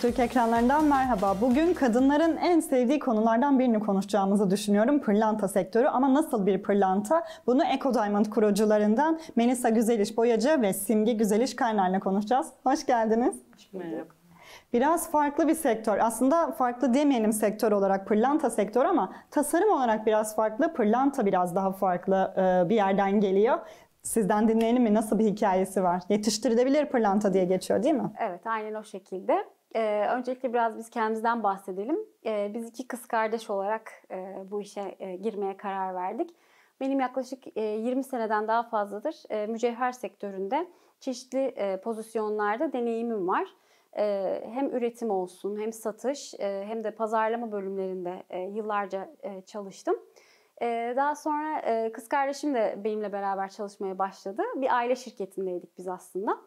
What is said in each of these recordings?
Türk ekranlarından merhaba. Bugün kadınların en sevdiği konulardan birini konuşacağımızı düşünüyorum. Pırlanta sektörü ama nasıl bir pırlanta? Bunu Eco Diamond kurucularından Melisa Güzeliş Boyacı ve Simge Güzeliş Kaynar'la konuşacağız. Hoş geldiniz. Merhaba. Biraz farklı bir sektör. Aslında farklı demeyelim sektör olarak pırlanta sektör ama tasarım olarak biraz farklı. Pırlanta biraz daha farklı e, bir yerden geliyor. Sizden dinleyelim mi? Nasıl bir hikayesi var? Yetiştirilebilir pırlanta diye geçiyor değil mi? Evet, aynen o şekilde. Ee, öncelikle biraz biz kendimizden bahsedelim. Ee, biz iki kız kardeş olarak e, bu işe e, girmeye karar verdik. Benim yaklaşık e, 20 seneden daha fazladır e, mücevher sektöründe çeşitli e, pozisyonlarda deneyimim var. E, hem üretim olsun, hem satış, e, hem de pazarlama bölümlerinde e, yıllarca e, çalıştım. E, daha sonra e, kız kardeşim de benimle beraber çalışmaya başladı. Bir aile şirketindeydik biz aslında.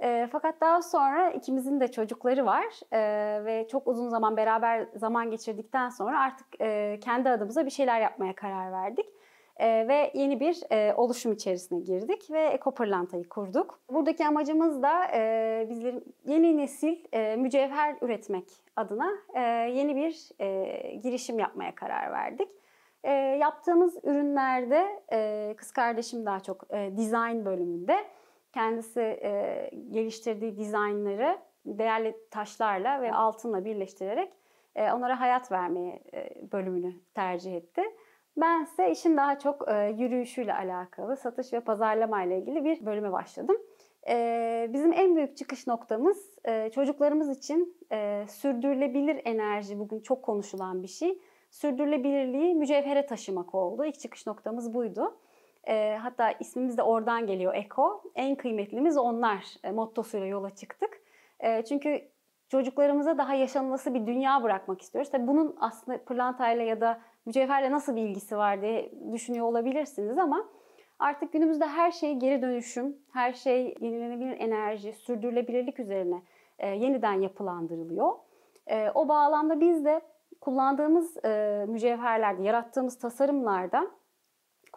E, fakat daha sonra ikimizin de çocukları var e, ve çok uzun zaman beraber zaman geçirdikten sonra artık e, kendi adımıza bir şeyler yapmaya karar verdik. E, ve yeni bir e, oluşum içerisine girdik ve Ekopırlanta'yı kurduk. Buradaki amacımız da e, bizlerin yeni nesil e, mücevher üretmek adına e, yeni bir e, girişim yapmaya karar verdik. E, yaptığımız ürünlerde e, kız kardeşim daha çok e, design bölümünde Kendisi e, geliştirdiği dizaynları değerli taşlarla ve altınla birleştirerek e, onlara hayat vermeye e, bölümünü tercih etti. Ben ise işin daha çok e, yürüyüşüyle alakalı, satış ve pazarlama ile ilgili bir bölüme başladım. E, bizim en büyük çıkış noktamız e, çocuklarımız için e, sürdürülebilir enerji bugün çok konuşulan bir şey. Sürdürülebilirliği mücevhere taşımak oldu. İlk çıkış noktamız buydu. E, hatta ismimiz de oradan geliyor Eko. En kıymetlimiz onlar e, mottosuyla yola çıktık. E, çünkü çocuklarımıza daha yaşanılması bir dünya bırakmak istiyoruz. Tabii bunun aslında pırlantayla ya da mücevherle nasıl bir ilgisi var diye düşünüyor olabilirsiniz ama artık günümüzde her şey geri dönüşüm, her şey yenilenebilir enerji, sürdürülebilirlik üzerine e, yeniden yapılandırılıyor. E, o bağlamda biz de kullandığımız e, mücevherlerde, yarattığımız tasarımlarda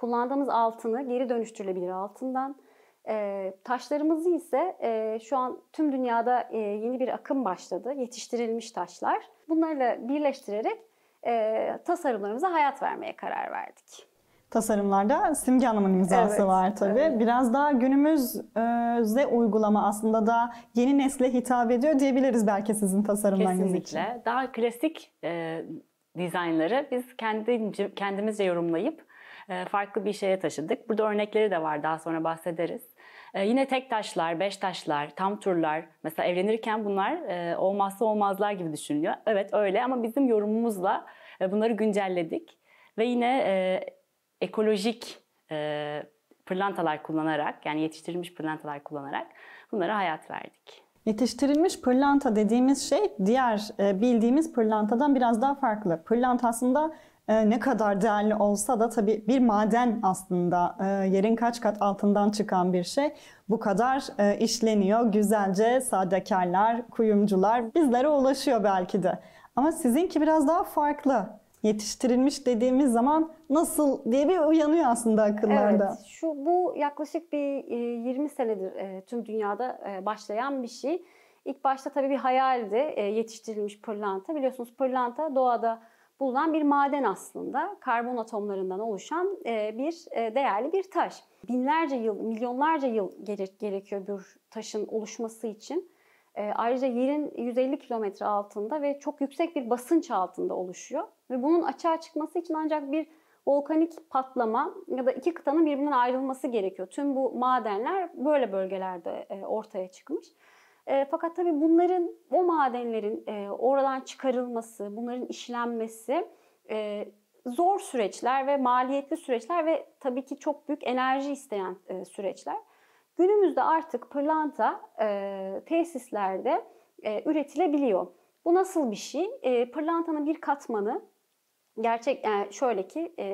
kullandığımız altını geri dönüştürülebilir altından, e, taşlarımızı ise e, şu an tüm dünyada e, yeni bir akım başladı, yetiştirilmiş taşlar. Bunlarla birleştirerek e, tasarımlarımıza hayat vermeye karar verdik tasarımlarda Simge Hanım'ın imzası evet, var tabii. Evet. Biraz daha günümüzde uygulama aslında da yeni nesle hitap ediyor diyebiliriz belki sizin tasarımlarınız Kesinlikle. için. Kesinlikle. Daha klasik e, dizaynları biz kendince, kendimizce yorumlayıp ee, farklı bir şeye taşıdık. Burada örnekleri de var daha sonra bahsederiz. Ee, yine tek taşlar, beş taşlar, tam turlar mesela evlenirken bunlar e, olmazsa olmazlar gibi düşünülüyor. Evet öyle ama bizim yorumumuzla e, bunları güncelledik. Ve yine e, ekolojik pırlantalar kullanarak yani yetiştirilmiş pırlantalar kullanarak bunlara hayat verdik. Yetiştirilmiş pırlanta dediğimiz şey diğer bildiğimiz pırlantadan biraz daha farklı. Pırlanta aslında e, ne kadar değerli olsa da tabii bir maden aslında e, yerin kaç kat altından çıkan bir şey. Bu kadar e, işleniyor güzelce sadekarlar, kuyumcular bizlere ulaşıyor belki de. Ama sizinki biraz daha farklı. Yetiştirilmiş dediğimiz zaman nasıl diye bir uyanıyor aslında akıllarda. Evet, şu bu yaklaşık bir 20 senedir tüm dünyada başlayan bir şey. İlk başta tabii bir hayaldi yetiştirilmiş pırlanta. Biliyorsunuz pırlanta doğada bulunan bir maden aslında. Karbon atomlarından oluşan e, bir e, değerli bir taş. Binlerce yıl, milyonlarca yıl gerekiyor bir taşın oluşması için. E, ayrıca yerin 150 kilometre altında ve çok yüksek bir basınç altında oluşuyor. Ve bunun açığa çıkması için ancak bir volkanik patlama ya da iki kıtanın birbirinden ayrılması gerekiyor. Tüm bu madenler böyle bölgelerde ortaya çıkmış. E, fakat tabii bunların o madenlerin e, oradan çıkarılması, bunların işlenmesi e, zor süreçler ve maliyetli süreçler ve tabii ki çok büyük enerji isteyen e, süreçler. Günümüzde artık pırlanta e, tesislerde e, üretilebiliyor. Bu nasıl bir şey? E, pırlantanın bir katmanı gerçek yani şöyle ki e,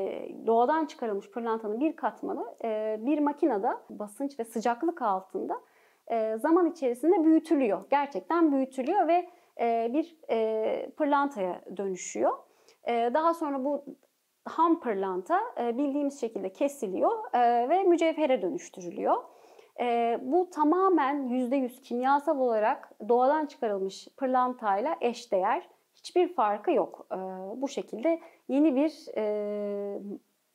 doğadan çıkarılmış pırlantanın bir katmanı e, bir makinede basınç ve sıcaklık altında e, zaman içerisinde büyütülüyor. Gerçekten büyütülüyor ve e, bir e, pırlantaya dönüşüyor. Daha sonra bu ham pırlanta bildiğimiz şekilde kesiliyor ve mücevhere dönüştürülüyor. Bu tamamen %100 kimyasal olarak doğadan çıkarılmış pırlantayla eşdeğer. Hiçbir farkı yok. Bu şekilde yeni bir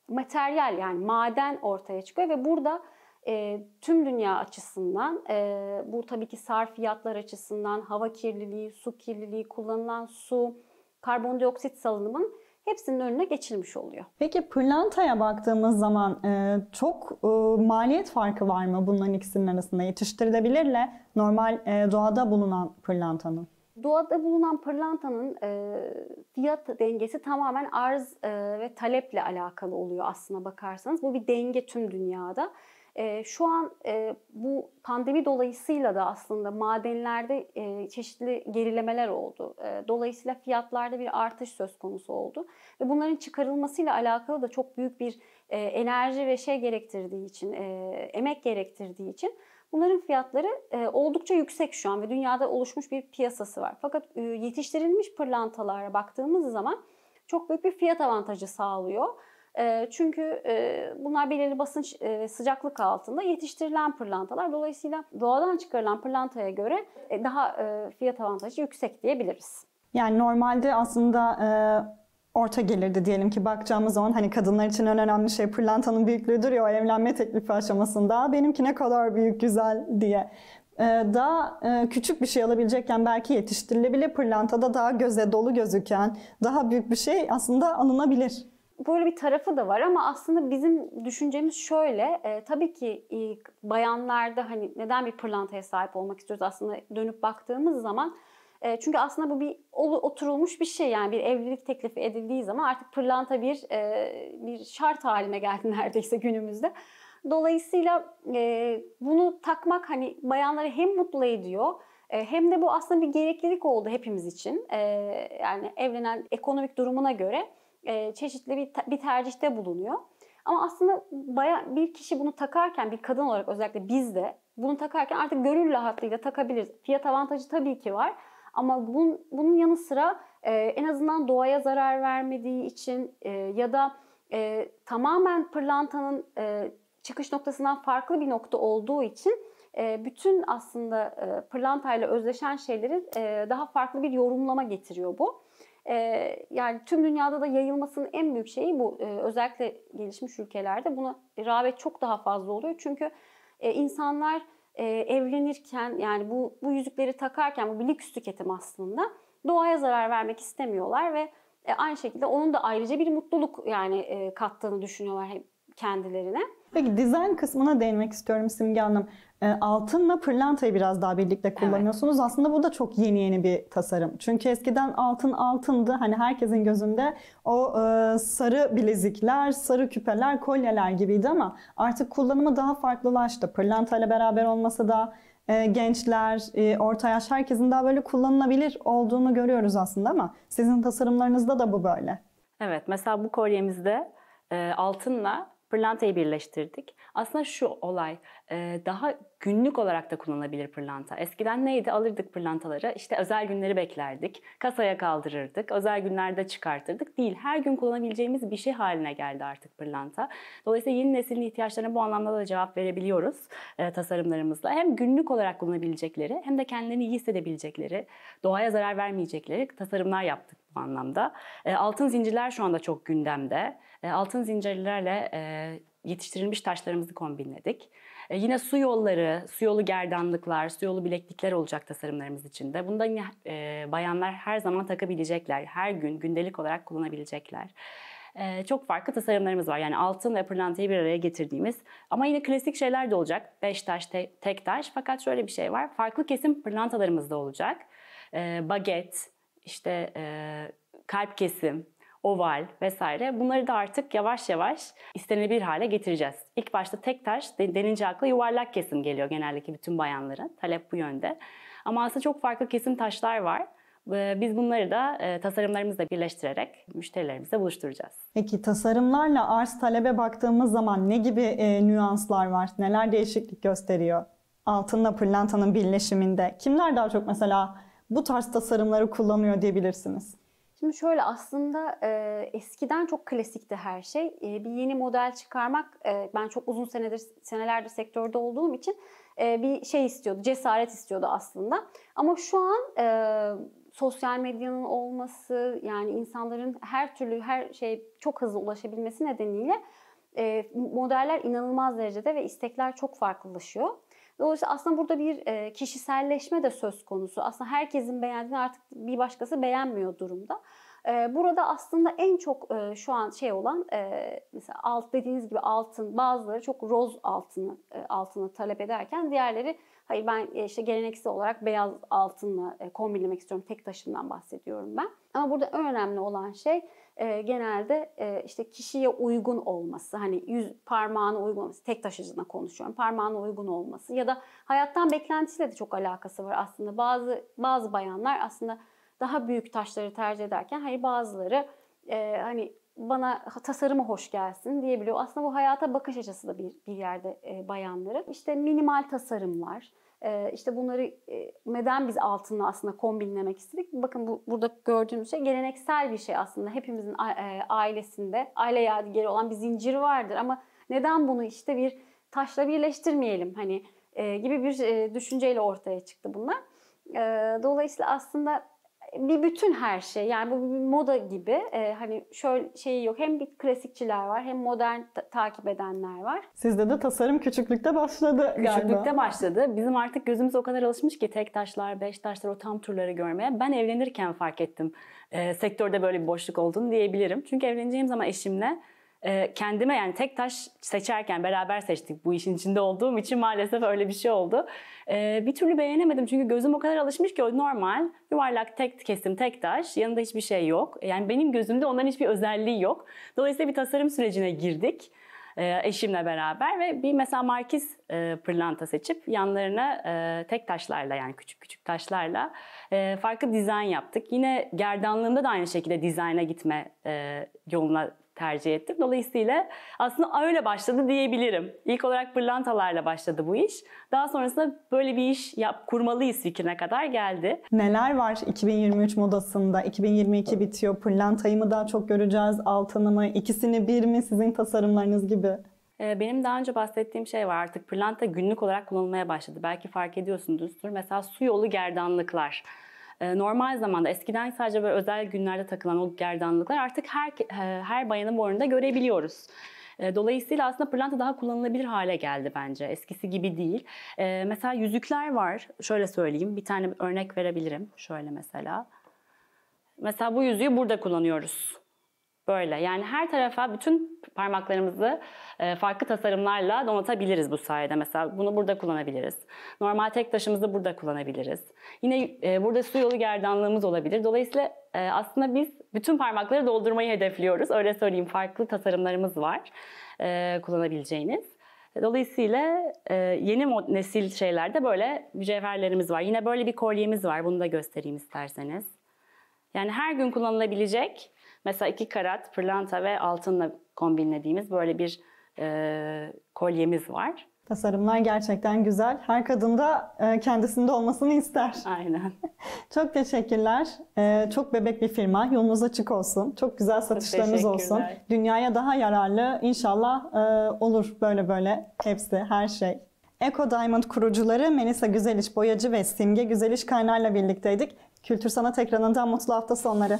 materyal yani maden ortaya çıkıyor ve burada e, tüm dünya açısından e, bu tabii ki sarfiyatlar açısından hava kirliliği, su kirliliği, kullanılan su, karbondioksit salınımın hepsinin önüne geçilmiş oluyor. Peki pırlantaya baktığımız zaman e, çok e, maliyet farkı var mı bunların ikisinin arasında? Yetiştirilebilirle normal e, doğada bulunan pırlantanın? Doğada bulunan pırlantanın e, fiyat dengesi tamamen arz e, ve taleple alakalı oluyor aslına bakarsanız. Bu bir denge tüm dünyada şu an bu pandemi dolayısıyla da aslında madenlerde çeşitli gerilemeler oldu. dolayısıyla fiyatlarda bir artış söz konusu oldu. Ve bunların çıkarılmasıyla alakalı da çok büyük bir enerji ve şey gerektirdiği için, emek gerektirdiği için bunların fiyatları oldukça yüksek şu an ve dünyada oluşmuş bir piyasası var. Fakat yetiştirilmiş pırlantalara baktığımız zaman çok büyük bir fiyat avantajı sağlıyor. Çünkü bunlar belirli basınç ve sıcaklık altında yetiştirilen pırlantalar. Dolayısıyla doğadan çıkarılan pırlantaya göre e, daha fiyat avantajı yüksek diyebiliriz. Yani normalde aslında orta gelirdi diyelim ki bakacağımız zaman hani kadınlar için en önemli şey pırlantanın büyüklüğüdür ya o evlenme teklifi aşamasında benimki ne kadar büyük güzel diye daha küçük bir şey alabilecekken belki yetiştirilebilir pırlantada daha göze dolu gözüken daha büyük bir şey aslında alınabilir böyle bir tarafı da var ama aslında bizim düşüncemiz şöyle. E, tabii ki e, bayanlarda hani neden bir pırlantaya sahip olmak istiyoruz aslında dönüp baktığımız zaman. E, çünkü aslında bu bir oturulmuş bir şey yani bir evlilik teklifi edildiği zaman artık pırlanta bir e, bir şart haline geldi neredeyse günümüzde. Dolayısıyla e, bunu takmak hani bayanları hem mutlu ediyor e, hem de bu aslında bir gereklilik oldu hepimiz için. E, yani evlenen ekonomik durumuna göre e, çeşitli bir, bir tercihte bulunuyor. Ama aslında baya bir kişi bunu takarken bir kadın olarak özellikle biz de bunu takarken artık gönül rahatlığıyla takabiliriz. Fiyat avantajı tabii ki var. Ama bunun, bunun yanı sıra e, en azından doğaya zarar vermediği için e, ya da e, tamamen pırlantanın e, çıkış noktasından farklı bir nokta olduğu için e, bütün aslında e, pırlantayla özdeşen şeyleri e, daha farklı bir yorumlama getiriyor bu. E, yani tüm dünyada da yayılmasının en büyük şeyi bu. E, özellikle gelişmiş ülkelerde buna rağbet çok daha fazla oluyor. Çünkü e, insanlar e, evlenirken yani bu, bu yüzükleri takarken bu bir lüks tüketim aslında. Doğaya zarar vermek istemiyorlar ve e, aynı şekilde onun da ayrıca bir mutluluk yani e, kattığını düşünüyorlar hep kendilerine. Peki dizayn kısmına değinmek istiyorum Simge Hanım. Ee, altınla pırlantayı biraz daha birlikte kullanıyorsunuz. Evet. Aslında bu da çok yeni yeni bir tasarım. Çünkü eskiden altın altındı. Hani herkesin gözünde o e, sarı bilezikler, sarı küpeler, kolyeler gibiydi ama artık kullanımı daha farklılaştı. Pırlantayla beraber olması da e, gençler, e, orta yaş herkesin daha böyle kullanılabilir olduğunu görüyoruz aslında ama sizin tasarımlarınızda da bu böyle. Evet mesela bu kolyemizde e, altınla pırlantayı birleştirdik. Aslında şu olay e, daha günlük olarak da kullanılabilir pırlanta. Eskiden neydi? Alırdık pırlantaları, işte özel günleri beklerdik, kasaya kaldırırdık, özel günlerde çıkartırdık. Değil, her gün kullanabileceğimiz bir şey haline geldi artık pırlanta. Dolayısıyla yeni neslin ihtiyaçlarına bu anlamda da cevap verebiliyoruz e, tasarımlarımızla. Hem günlük olarak kullanabilecekleri hem de kendilerini iyi hissedebilecekleri, doğaya zarar vermeyecekleri tasarımlar yaptık bu anlamda. E, altın zincirler şu anda çok gündemde. E, altın zincirlerle e, yetiştirilmiş taşlarımızı kombinledik. E, yine su yolları, su yolu gerdanlıklar, su yolu bileklikler olacak tasarımlarımız içinde. Bunda yine e, bayanlar her zaman takabilecekler, her gün gündelik olarak kullanabilecekler. Ee, çok farklı tasarımlarımız var. Yani altın ve pırlantayı bir araya getirdiğimiz ama yine klasik şeyler de olacak. Beş taş, te tek taş fakat şöyle bir şey var. Farklı kesim pırlantalarımız da olacak. Ee, baget, işte e, kalp kesim, oval vesaire bunları da artık yavaş yavaş istenebilir hale getireceğiz. İlk başta tek taş denince akla yuvarlak kesim geliyor genellikle bütün bayanların. Talep bu yönde. Ama aslında çok farklı kesim taşlar var. Biz bunları da e, tasarımlarımızla birleştirerek müşterilerimize buluşturacağız. Peki tasarımlarla arz talebe baktığımız zaman ne gibi e, nüanslar var? Neler değişiklik gösteriyor? Altınla pırlantanın birleşiminde kimler daha çok mesela bu tarz tasarımları kullanıyor diyebilirsiniz? Şimdi şöyle aslında e, eskiden çok klasikti her şey. E, bir yeni model çıkarmak e, ben çok uzun senedir senelerdir sektörde olduğum için e, bir şey istiyordu, cesaret istiyordu aslında. Ama şu an e, sosyal medyanın olması yani insanların her türlü her şey çok hızlı ulaşabilmesi nedeniyle e, modeller inanılmaz derecede ve istekler çok farklılaşıyor. Dolayısıyla aslında burada bir e, kişiselleşme de söz konusu. Aslında herkesin beğendiğini artık bir başkası beğenmiyor durumda. E, burada aslında en çok e, şu an şey olan mesela alt dediğiniz gibi altın bazıları çok roz altını e, altını talep ederken diğerleri hayır ben işte geleneksel olarak beyaz altınla kombinlemek istiyorum. Tek taşından bahsediyorum ben. Ama burada önemli olan şey e, genelde e, işte kişiye uygun olması. Hani yüz parmağına uygun olması. Tek taşıcına konuşuyorum. Parmağına uygun olması ya da hayattan beklentisiyle de çok alakası var aslında. Bazı bazı bayanlar aslında daha büyük taşları tercih ederken hani bazıları e, hani bana tasarımı hoş gelsin diyebiliyor. Aslında bu hayata bakış açısı da bir, bir yerde e, bayanların. İşte minimal tasarımlar, ee, işte bunları e, neden biz altınla aslında kombinlemek istedik? Bakın bu, burada gördüğümüz şey geleneksel bir şey aslında. Hepimizin e, ailesinde aile yadigarı olan bir zincir vardır ama neden bunu işte bir taşla birleştirmeyelim hani e, gibi bir düşünceyle ortaya çıktı bunlar. Ee, dolayısıyla aslında bir bütün her şey. Yani bu bir moda gibi. Ee, hani şöyle şeyi yok. Hem bir klasikçiler var hem modern ta- takip edenler var. Sizde de tasarım küçüklükte başladı galiba. Küçüklükte başladı. Bizim artık gözümüz o kadar alışmış ki tek taşlar, beş taşlar o tam turları görmeye. Ben evlenirken fark ettim. E, sektörde böyle bir boşluk olduğunu diyebilirim. Çünkü evleneceğim zaman eşimle ee, kendime yani tek taş seçerken beraber seçtik bu işin içinde olduğum için maalesef öyle bir şey oldu. Ee, bir türlü beğenemedim çünkü gözüm o kadar alışmış ki o normal yuvarlak tek kesim tek taş yanında hiçbir şey yok. Yani benim gözümde onların hiçbir özelliği yok. Dolayısıyla bir tasarım sürecine girdik e, eşimle beraber ve bir mesela markiz e, pırlanta seçip yanlarına e, tek taşlarla yani küçük küçük taşlarla farklı dizayn yaptık. Yine gerdanlığında da aynı şekilde dizayna gitme yoluna tercih ettim. Dolayısıyla aslında öyle başladı diyebilirim. İlk olarak pırlantalarla başladı bu iş. Daha sonrasında böyle bir iş yap, kurmalıyız fikrine kadar geldi. Neler var 2023 modasında? 2022 bitiyor. Pırlantayı mı daha çok göreceğiz? Altını mı? İkisini bir mi? Sizin tasarımlarınız gibi. Ee, benim daha önce bahsettiğim şey var artık pırlanta günlük olarak kullanılmaya başladı. Belki fark ediyorsunuzdur. Mesela su yolu gerdanlıklar. Ee, normal zamanda eskiden sadece böyle özel günlerde takılan o gerdanlıklar artık her her bayanın boynunda görebiliyoruz. Ee, dolayısıyla aslında pırlanta daha kullanılabilir hale geldi bence. Eskisi gibi değil. Ee, mesela yüzükler var. Şöyle söyleyeyim. Bir tane örnek verebilirim. Şöyle mesela. Mesela bu yüzüğü burada kullanıyoruz. Böyle yani her tarafa bütün parmaklarımızı e, farklı tasarımlarla donatabiliriz bu sayede. Mesela bunu burada kullanabiliriz. Normal tek taşımızı burada kullanabiliriz. Yine e, burada su yolu gerdanlığımız olabilir. Dolayısıyla e, aslında biz bütün parmakları doldurmayı hedefliyoruz. Öyle söyleyeyim farklı tasarımlarımız var kullanabileceğiniz. Dolayısıyla yeni nesil şeylerde böyle mücevherlerimiz var. Yine böyle bir kolyemiz var. Bunu da göstereyim isterseniz. Yani her gün kullanılabilecek Mesela iki karat pırlanta ve altınla kombinlediğimiz böyle bir e, kolyemiz var. Tasarımlar gerçekten güzel. Her kadın da e, kendisinde olmasını ister. Aynen. çok teşekkürler. E, çok bebek bir firma. Yolunuz açık olsun. Çok güzel satışlarınız çok olsun. Dünyaya daha yararlı inşallah e, olur böyle böyle hepsi her şey. Eco Diamond kurucuları Melisa Güzeliş Boyacı ve Simge Güzeliş Kaynar'la birlikteydik. Kültür Sanat ekranından mutlu hafta sonları.